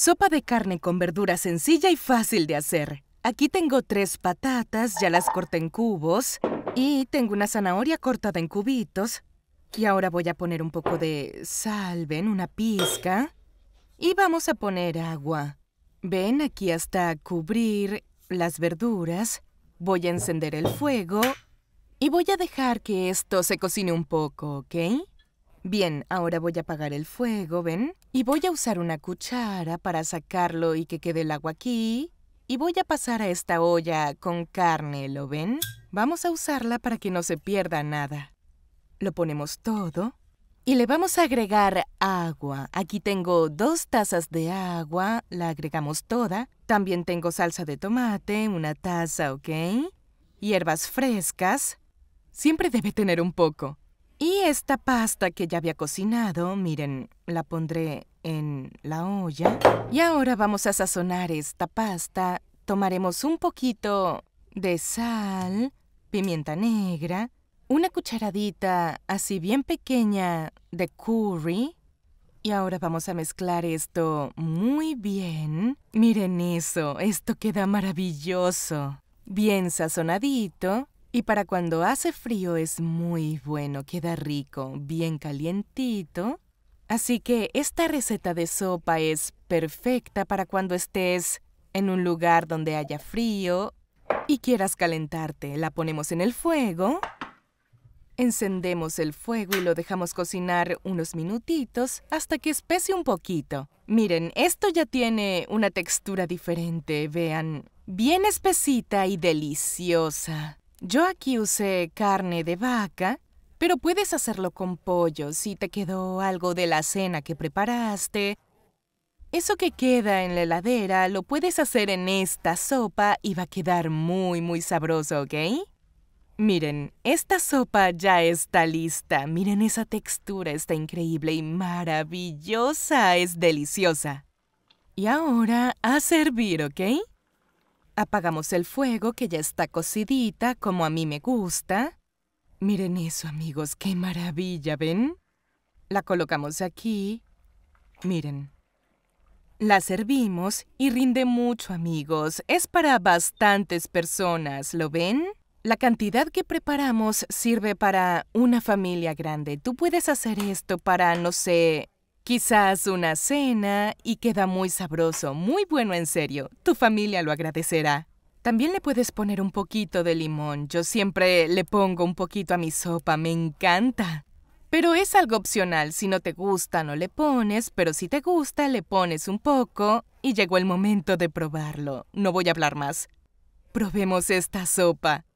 Sopa de carne con verdura sencilla y fácil de hacer. Aquí tengo tres patatas, ya las corté en cubos. Y tengo una zanahoria cortada en cubitos. Y ahora voy a poner un poco de sal, ven, una pizca. Y vamos a poner agua. Ven aquí hasta cubrir las verduras. Voy a encender el fuego. Y voy a dejar que esto se cocine un poco, ¿ok? Bien, ahora voy a apagar el fuego, ¿ven? Y voy a usar una cuchara para sacarlo y que quede el agua aquí. Y voy a pasar a esta olla con carne, ¿lo ven? Vamos a usarla para que no se pierda nada. Lo ponemos todo. Y le vamos a agregar agua. Aquí tengo dos tazas de agua, la agregamos toda. También tengo salsa de tomate, una taza, ¿ok? Hierbas frescas. Siempre debe tener un poco. Esta pasta que ya había cocinado, miren, la pondré en la olla. Y ahora vamos a sazonar esta pasta. Tomaremos un poquito de sal, pimienta negra, una cucharadita así bien pequeña de curry. Y ahora vamos a mezclar esto muy bien. Miren eso, esto queda maravilloso. Bien sazonadito. Y para cuando hace frío es muy bueno, queda rico, bien calientito. Así que esta receta de sopa es perfecta para cuando estés en un lugar donde haya frío y quieras calentarte. La ponemos en el fuego, encendemos el fuego y lo dejamos cocinar unos minutitos hasta que espese un poquito. Miren, esto ya tiene una textura diferente, vean, bien espesita y deliciosa. Yo aquí usé carne de vaca, pero puedes hacerlo con pollo si te quedó algo de la cena que preparaste. Eso que queda en la heladera lo puedes hacer en esta sopa y va a quedar muy, muy sabroso, ¿ok? Miren, esta sopa ya está lista. Miren esa textura, está increíble y maravillosa, es deliciosa. Y ahora a servir, ¿ok? Apagamos el fuego que ya está cocidita como a mí me gusta. Miren eso, amigos, qué maravilla, ¿ven? La colocamos aquí. Miren. La servimos y rinde mucho, amigos. Es para bastantes personas, ¿lo ven? La cantidad que preparamos sirve para una familia grande. Tú puedes hacer esto para, no sé, Quizás una cena y queda muy sabroso, muy bueno en serio. Tu familia lo agradecerá. También le puedes poner un poquito de limón. Yo siempre le pongo un poquito a mi sopa, me encanta. Pero es algo opcional, si no te gusta no le pones, pero si te gusta le pones un poco y llegó el momento de probarlo. No voy a hablar más. Probemos esta sopa.